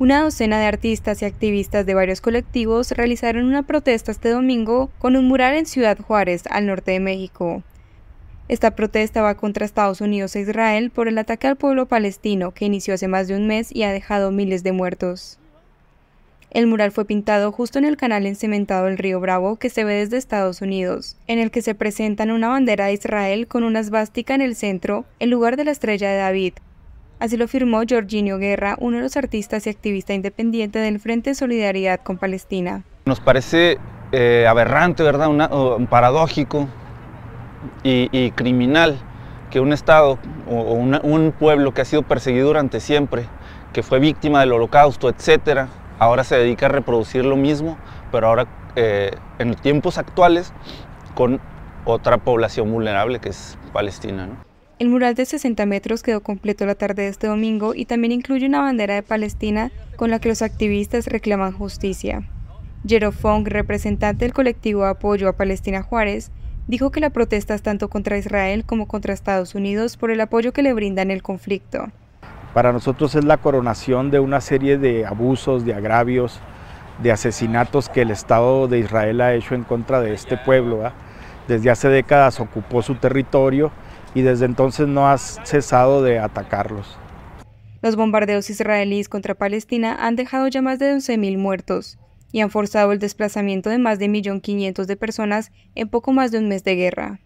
Una docena de artistas y activistas de varios colectivos realizaron una protesta este domingo con un mural en Ciudad Juárez, al norte de México. Esta protesta va contra Estados Unidos e Israel por el ataque al pueblo palestino que inició hace más de un mes y ha dejado miles de muertos. El mural fue pintado justo en el canal encementado del río Bravo que se ve desde Estados Unidos, en el que se presenta una bandera de Israel con una esvástica en el centro en lugar de la estrella de David, Así lo firmó Jorginho Guerra, uno de los artistas y activista independiente del Frente de Solidaridad con Palestina. Nos parece eh, aberrante, ¿verdad? paradójico y, criminal que un Estado o, un pueblo que ha sido perseguido durante siempre, que fue víctima del holocausto, etcétera, ahora se dedica a reproducir lo mismo, pero ahora eh, en tiempos actuales con otra población vulnerable que es Palestina. ¿no? El mural de 60 metros quedó completo la tarde de este domingo y también incluye una bandera de Palestina con la que los activistas reclaman justicia. Jero Fong, representante del colectivo Apoyo a Palestina Juárez, dijo que la protesta es tanto contra Israel como contra Estados Unidos por el apoyo que le brindan el conflicto. Para nosotros es la coronación de una serie de abusos, de agravios, de asesinatos que el Estado de Israel ha hecho en contra de este pueblo desde hace décadas ocupó su territorio y desde entonces no ha cesado de atacarlos. Los bombardeos israelíes contra Palestina han dejado ya más de 11.000 muertos y han forzado el desplazamiento de más de 1.500.000 de personas en poco más de un mes de guerra.